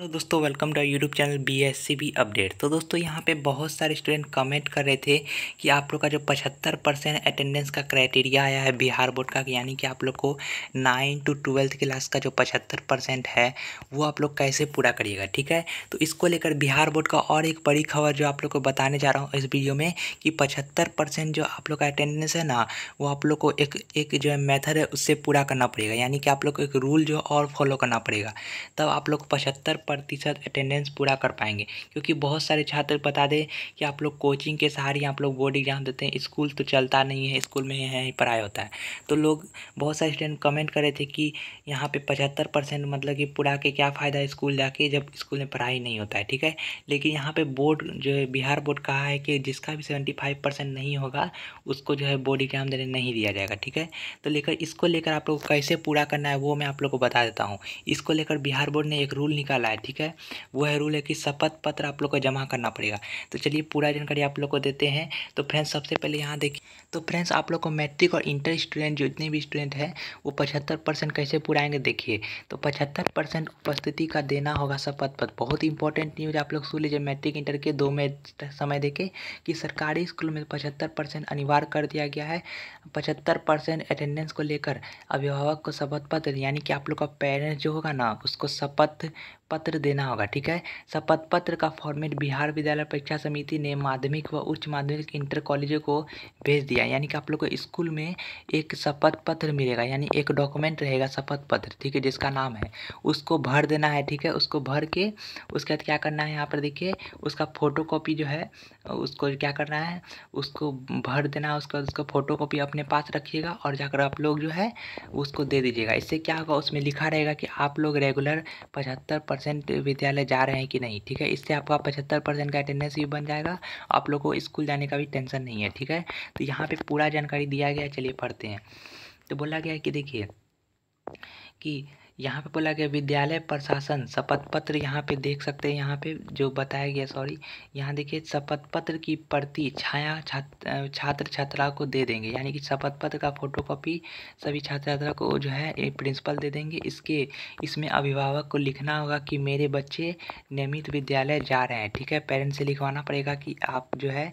hello दोस्तों welcome to YouTube channel B S C B update तो दोस्तों यहाँ पे बहुत सारे स्टूडेंट कमेंट कर रहे थे कि आप लोग का जो पचहत्तर परसेंट अटेंडेंस का क्राइटेरिया आया है बिहार बोर्ड का यानी कि आप लोग को नाइन टू ट्वेल्थ क्लास का जो पचहत्तर परसेंट है वो आप लोग कैसे पूरा करिएगा ठीक है तो इसको लेकर बिहार बोर्ड का और एक बड़ी खबर जो आप लोग को बताने जा रहा हूँ इस वीडियो में कि पचहत्तर जो आप लोग का अटेंडेंस है ना वो आप लोग को एक एक जो है मेथड है उससे पूरा करना पड़ेगा यानी कि आप लोग को एक रूल जो और फॉलो करना पड़ेगा तब आप लोग पचहत्तर प्रतिशत अटेंडेंस पूरा कर पाएंगे क्योंकि बहुत सारे छात्र बता दें कि आप लोग कोचिंग के सहारे आप लोग बोर्ड एग्जाम देते हैं स्कूल तो चलता नहीं है स्कूल में ही पढ़ाई होता है तो लोग बहुत सारे स्टूडेंट कमेंट करे थे कि यहाँ पर पचहत्तर परसेंट मतलब कि पूरा के क्या फ़ायदा स्कूल जाके जब स्कूल में पढ़ाई नहीं होता है ठीक है लेकिन यहाँ पर बोर्ड जो है बिहार बोर्ड कहा है कि जिसका भी सेवेंटी फाइव परसेंट नहीं होगा उसको जो है बोर्ड एग्जाम देने नहीं दिया जाएगा ठीक है तो लेकर इसको लेकर आप लोग कैसे पूरा करना है वो मैं आप लोग को बता देता हूँ इसको लेकर बिहार बोर्ड ने एक रूल निकाला है ठीक है वो है रूल है कि शपथ पत्र आप लोग को जमा करना पड़ेगा तो चलिए पूरा जानकारी आप लोग को देते हैं तो फ्रेंड्स सबसे पहले यहाँ देखिए तो फ्रेंड्स आप लोग को मैट्रिक और इंटर स्टूडेंट जितने भी स्टूडेंट हैं वो पचहत्तर परसेंट कैसे पुराएंगे देखिए तो पचहत्तर परसेंट उपस्थिति का देना होगा शपथ पत्र बहुत इंपॉर्टेंट न्यूज आप लोग सुन लीजिए मैट्रिक इंटर के दो में समय देखे कि सरकारी स्कूल में पचहत्तर परसेंट अनिवार्य कर दिया गया है पचहत्तर परसेंट अटेंडेंस को लेकर अभिभावक को शपथ पत्र यानी कि आप लोग का पेरेंट्स जो होगा ना उसको शपथ पत्र देना होगा ठीक है शपथ पत्र का फॉर्मेट बिहार विद्यालय परीक्षा समिति ने माध्यमिक व उच्च माध्यमिक इंटर कॉलेजों को भेज दिया यानी कि आप लोग को स्कूल में एक शपथ पत्र मिलेगा यानी एक डॉक्यूमेंट रहेगा शपथ पत्र ठीक है जिसका नाम है उसको भर देना है ठीक है उसको भर के उसके बाद क्या करना है यहाँ पर देखिए उसका फ़ोटो कॉपी जो है उसको क्या करना है उसको भर देना है उसके बाद उसका फ़ोटो कॉपी अपने पास रखिएगा और जाकर आप लोग जो है उसको दे दीजिएगा इससे क्या होगा उसमें लिखा रहेगा कि आप लोग रेगुलर पचहत्तर परसेंट विद्यालय जा रहे हैं कि नहीं ठीक है इससे आपका पचहत्तर परसेंट का अटेंडेंस भी बन जाएगा आप लोग को स्कूल जाने का भी टेंशन नहीं है ठीक है तो यहाँ पर पूरा जानकारी दिया गया है चलिए पढ़ते हैं तो बोला गया है कि देखिए कि यहाँ पे बोला गया विद्यालय प्रशासन शपथ पत्र यहाँ पे देख सकते हैं यहाँ पे जो बताया गया सॉरी यहाँ देखिए शपथ पत्र की प्रति छाया छात्र छात्र छात्रा को दे देंगे यानी कि शपथ पत्र का फोटो कॉपी सभी छात्र छात्रा को जो है प्रिंसिपल दे देंगे इसके इसमें अभिभावक को लिखना होगा कि मेरे बच्चे नियमित विद्यालय जा रहे हैं ठीक है पेरेंट्स से लिखवाना पड़ेगा कि आप जो है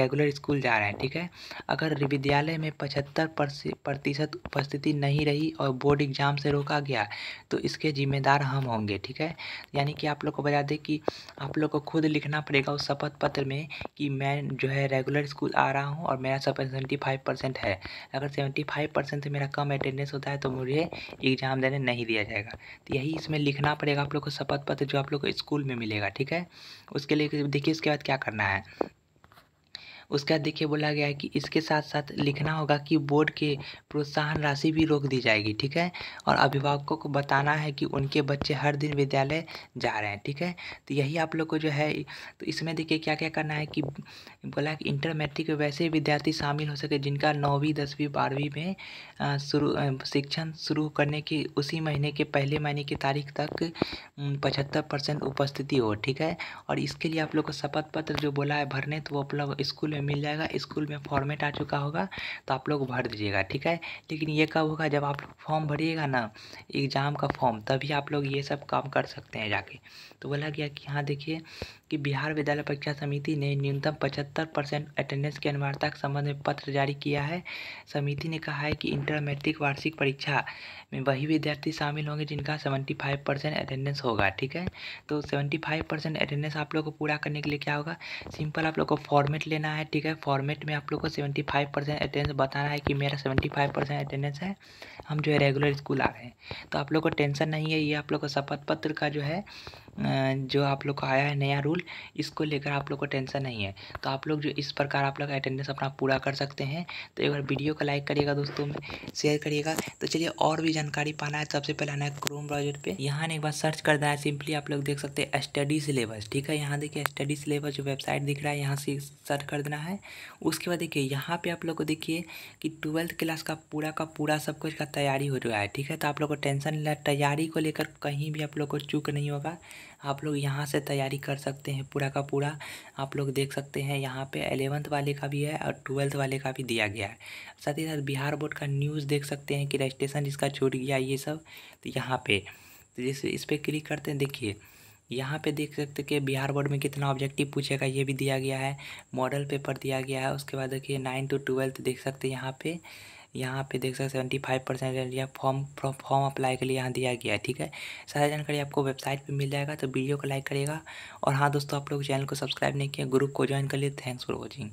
रेगुलर स्कूल जा रहे हैं ठीक है अगर विद्यालय में पचहत्तर प्रतिशत उपस्थिति नहीं रही और बोर्ड एग्जाम से रोका गया तो इसके ज़िम्मेदार हम होंगे ठीक है यानी कि आप लोग को बता दें कि आप लोग को खुद लिखना पड़ेगा उस शपथ पत्र में कि मैं जो है रेगुलर स्कूल आ रहा हूँ और मेरा शपथ सेवेंटी फाइव परसेंट है अगर सेवेंटी फाइव परसेंट से मेरा कम अटेंडेंस होता है तो मुझे एग्ज़ाम देने नहीं दिया जाएगा तो यही इसमें लिखना पड़ेगा आप लोग को शपथ पत्र जो आप लोग को स्कूल में मिलेगा ठीक है उसके लिए देखिए उसके बाद क्या करना है उसके बाद देखिए बोला गया है कि इसके साथ साथ लिखना होगा कि बोर्ड के प्रोत्साहन राशि भी रोक दी जाएगी ठीक है और अभिभावकों को बताना है कि उनके बच्चे हर दिन विद्यालय जा रहे हैं ठीक है तो यही आप लोग को जो है तो इसमें देखिए क्या क्या करना है कि बोला कि इंटर मैट्रिक में वैसे विद्यार्थी शामिल हो सके जिनका नौवीं दसवीं बारहवीं में शुरू शिक्षण शुरू करने की उसी महीने के पहले महीने की तारीख तक पचहत्तर परसेंट उपस्थिति हो ठीक है और इसके लिए आप लोग को शपथ पत्र जो बोला है भरने तो वो आप लोग स्कूल में मिल जाएगा स्कूल में फॉर्मेट आ चुका होगा तो आप लोग भर दीजिएगा ठीक है लेकिन ये कब होगा जब आप लोग फॉर्म भरिएगा ना एग्ज़ाम का फॉर्म तभी आप लोग ये सब काम कर सकते हैं जाके तो बोला गया कि हाँ देखिए कि बिहार विद्यालय परीक्षा समिति ने न्यूनतम पचहत्तर परसेंट अटेंडेंस की अनिवार्यता के संबंध में पत्र जारी किया है समिति ने कहा है कि इंटर मैट्रिक वार्षिक परीक्षा में वही विद्यार्थी शामिल होंगे जिनका सेवेंटी फाइव परसेंट अटेंडेंस होगा ठीक है तो सेवेंटी फाइव परसेंट अटेंडेंस आप लोग को पूरा करने के लिए क्या होगा सिंपल आप लोग को फॉर्मेट लेना है ठीक है फॉर्मेट में आप लोग को सेवेंटी फाइव परसेंट अटेंडेंस बताना है कि मेरा सेवेंटी फाइव परसेंट अटेंडेंस है हम जो है रेगुलर स्कूल आ रहे हैं तो आप लोग को टेंशन नहीं है ये आप लोग को शपथ पत्र का जो है जो आप लोग को आया है नया रूल इसको लेकर आप लोग को टेंशन नहीं है तो आप लोग जो इस प्रकार आप लोग अटेंडेंस अपना पूरा कर सकते हैं तो एक बार वीडियो को लाइक करिएगा दोस्तों में शेयर करिएगा तो चलिए और भी जानकारी पाना है सबसे पहले आना है क्रोम ब्राउजर पे यहाँ एक बार सर्च कर देना है सिंपली आप लोग देख सकते हैं स्टडी सिलेबस ठीक है यहाँ देखिए स्टडी सिलेबस जो वेबसाइट दिख रहा है यहाँ से सर्च कर देना है उसके बाद देखिए यहाँ पर आप लोग को देखिए कि ट्वेल्थ क्लास का पूरा का पूरा सब कुछ का तैयारी हो रहा है ठीक है तो आप लोग को टेंशन तैयारी को लेकर कहीं भी आप लोग को चूक नहीं होगा आप लोग यहाँ से तैयारी कर सकते हैं पूरा का पूरा आप लोग देख सकते हैं यहाँ पे एलेवंथ वाले का भी है और ट्वेल्थ वाले का भी दिया गया है साथ ही साथ बिहार बोर्ड का न्यूज़ देख सकते हैं कि रजिस्ट्रेशन जिसका छूट गया ये सब तो यहाँ पे तो जैसे इस पर क्लिक करते हैं देखिए यहाँ पे देख सकते हैं कि बिहार बोर्ड में कितना ऑब्जेक्टिव पूछेगा ये भी दिया गया है मॉडल पेपर दिया गया है उसके बाद देखिए नाइन्थ टू ट्वेल्थ देख सकते हैं यहाँ पे यहाँ पे देख सकते seventy five percent area form form apply के लिए यहाँ दिया गया है ठीक है सारी जानकारी आपको वेबसाइट पे मिल जाएगा तो वीडियो को लाइक करिएगा और हाँ दोस्तों आप लोग चैनल को सब्सक्राइब नहीं किया ग्रुप को ज्वाइन कर लिए थैंक्स फॉर वॉचिंग